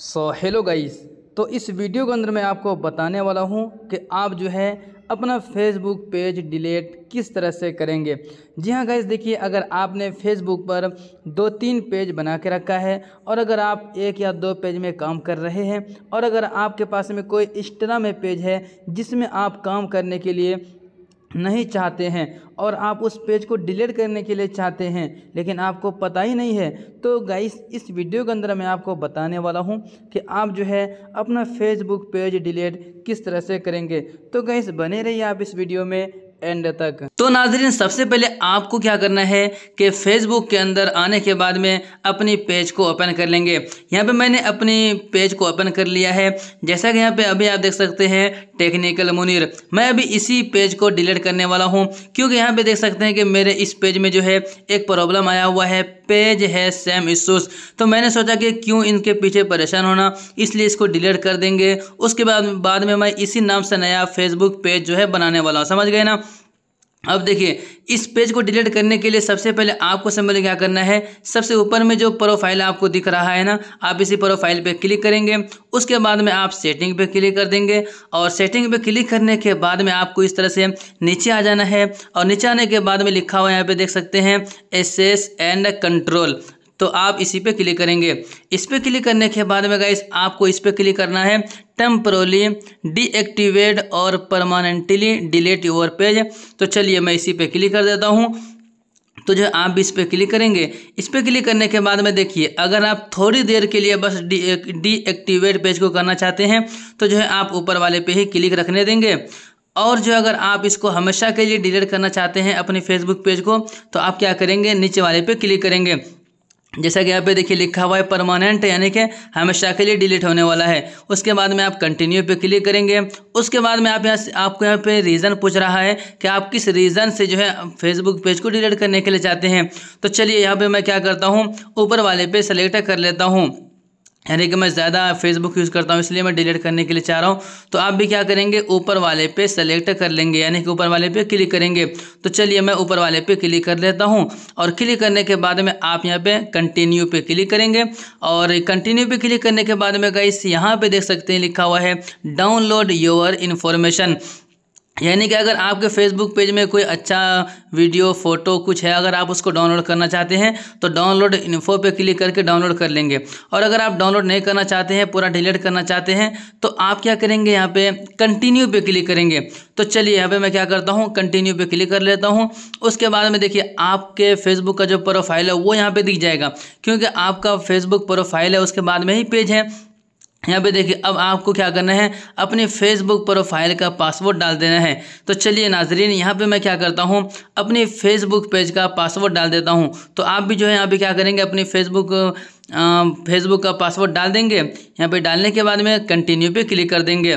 so hello guys तो इस video के अंदर मैं आपको बताने वाला हूं कि आप जो है अपना फेसबुक पेज डिलीट किस तरह से करेंगे जी हाँ गाइस देखिए अगर आपने फेसबुक पर दो तीन पेज बना के रखा है और अगर आप एक या दो पेज में काम कर रहे हैं और अगर आपके पास में कोई इंस्टा में पेज है जिसमें आप काम करने के लिए नहीं चाहते हैं और आप उस पेज को डिलीट करने के लिए चाहते हैं लेकिन आपको पता ही नहीं है तो गाइस इस वीडियो के अंदर मैं आपको बताने वाला हूं कि आप जो है अपना फेसबुक पेज डिलीट किस तरह से करेंगे तो गाइस बने रहिए आप इस वीडियो में एंड तक तो नाजरीन सबसे पहले आपको क्या करना है कि फेसबुक के अंदर आने के बाद में अपनी पेज को ओपन कर लेंगे यहाँ पे मैंने अपनी पेज को ओपन कर लिया है जैसा कि यहाँ पे अभी आप देख सकते हैं टेक्निकल मुनिर मैं अभी इसी पेज को डिलीट करने वाला हूँ क्योंकि यहाँ पे देख सकते हैं कि मेरे इस पेज में जो है एक प्रॉब्लम आया हुआ है पेज है सेम इशूज़ तो मैंने सोचा कि क्यों इनके पीछे परेशान होना इसलिए इसको डिलीट कर देंगे उसके बाद बाद में मैं इसी नाम से नया फेसबुक पेज जो है बनाने वाला हूँ समझ गए ना अब देखिए इस पेज को डिलीट करने के लिए सबसे पहले आपको समझ क्या करना है सबसे ऊपर में जो प्रोफाइल आपको दिख रहा है ना आप इसी प्रोफाइल पे क्लिक करेंगे उसके बाद में आप सेटिंग पे क्लिक कर देंगे और सेटिंग पे क्लिक करने के बाद में आपको इस तरह से नीचे आ जाना है और नीचे आने के बाद में लिखा हुआ यहाँ पे देख सकते हैं एस एस एंड कंट्रोल तो आप इसी पे क्लिक करेंगे इस पर क्लिक करने के बाद में गाइस आपको इस पर क्लिक करना है टेम्परोली डीएक्टिवेट और परमानेंटली डिलीट योर पेज तो चलिए मैं इसी पे क्लिक कर देता हूँ तो जो आप भी इस पर क्लिक करेंगे इस पर क्लिक करने के बाद में देखिए अगर आप थोड़ी देर के लिए बस डी डीएक्टिवेट पेज को करना चाहते हैं तो जो है आप ऊपर वाले पे ही क्लिक रखने देंगे और जो अगर आप इसको हमेशा के लिए डिलीट करना चाहते हैं अपने फेसबुक पेज को तो आप क्या करेंगे नीचे वाले पे क्लिक करेंगे जैसा कि यहाँ पे देखिए लिखा हुआ है परमानेंट यानी कि हमेशा के लिए डिलीट होने वाला है उसके बाद में आप कंटिन्यू पे क्लिक करेंगे उसके बाद में आप यहाँ से आपको यहाँ पे रीज़न पूछ रहा है कि आप किस रीज़न से जो है फेसबुक पेज को डिलीट करने के लिए चाहते हैं तो चलिए यहाँ पे मैं क्या करता हूँ ऊपर वाले पे सेलेक्ट कर लेता हूँ यानी कि मैं ज़्यादा फेसबुक यूज़ करता हूँ इसलिए मैं डिलीट करने के लिए चाह रहा हूँ तो आप भी क्या करेंगे ऊपर वाले पे सेलेक्ट कर लेंगे यानी कि ऊपर वाले पे क्लिक करेंगे तो चलिए मैं ऊपर वाले पे क्लिक कर लेता हूँ और क्लिक करने के बाद में आप यहाँ पे कंटिन्यू पे क्लिक करेंगे और कंटिन्यू पे क्लिक करने के बाद में गाइस यहाँ पर देख सकते हैं लिखा हुआ है डाउनलोड योर इन्फॉर्मेशन यानी कि अगर आपके फेसबुक पेज में कोई अच्छा वीडियो फोटो कुछ है अगर आप उसको डाउनलोड करना चाहते हैं तो डाउनलोड इन्फो पे क्लिक करके डाउनलोड कर लेंगे और अगर आप डाउनलोड नहीं करना चाहते हैं पूरा डिलीट करना चाहते हैं तो आप क्या करेंगे यहाँ पे कंटिन्यू पे क्लिक करेंगे तो चलिए यहाँ पे मैं क्या करता हूँ कंटिन्यू पे क्लिक कर लेता हूँ उसके बाद में देखिए आपके फेसबुक का जो प्रोफाइल है वो यहाँ पर दिख जाएगा क्योंकि आपका फेसबुक प्रोफाइल है उसके बाद में ही पेज है यहाँ पे देखिए अब आपको क्या करना है अपने फेसबुक प्रोफाइल का पासवर्ड डाल देना है तो चलिए नाजरीन यहाँ पे मैं क्या करता हूँ अपने फेसबुक पेज का पासवर्ड डाल देता हूँ तो आप भी जो है यहाँ पे क्या करेंगे अपने फेसबुक फेसबुक का पासवर्ड डाल देंगे यहाँ पे डालने के बाद में कंटिन्यू पे क्लिक कर देंगे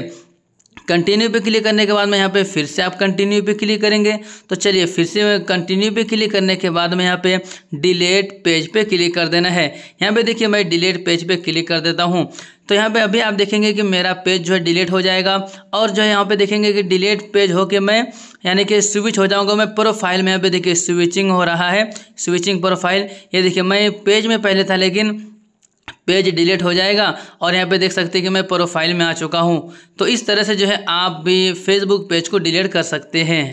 कंटिन्यू पे क्लिक करने के बाद में यहाँ पे फिर से आप कंटिन्यू पे क्लिक करेंगे तो चलिए फिर से कंटिन्यू पे क्लिक करने के बाद में यहाँ पे डिलेट पेज पे क्लिक कर देना है यहाँ पे देखिए मैं डिलेट पेज पे क्लिक कर देता हूँ तो यहाँ पे अभी आप देखेंगे कि मेरा पेज जो है डिलीट हो जाएगा और जो है यहाँ पे देखेंगे कि डिलीट पेज होकर मैं यानी कि स्विच हो जाऊँगा मैं प्रोफाइल में यहाँ पे देखिए स्विचिंग हो रहा है स्विचिंग प्रोफाइल ये देखिए मैं पेज में पहले था लेकिन पेज डिलीट हो जाएगा और यहाँ पे देख सकते हैं कि मैं प्रोफाइल में आ चुका हूँ तो इस तरह से जो है आप भी फेसबुक पेज को डिलीट कर सकते हैं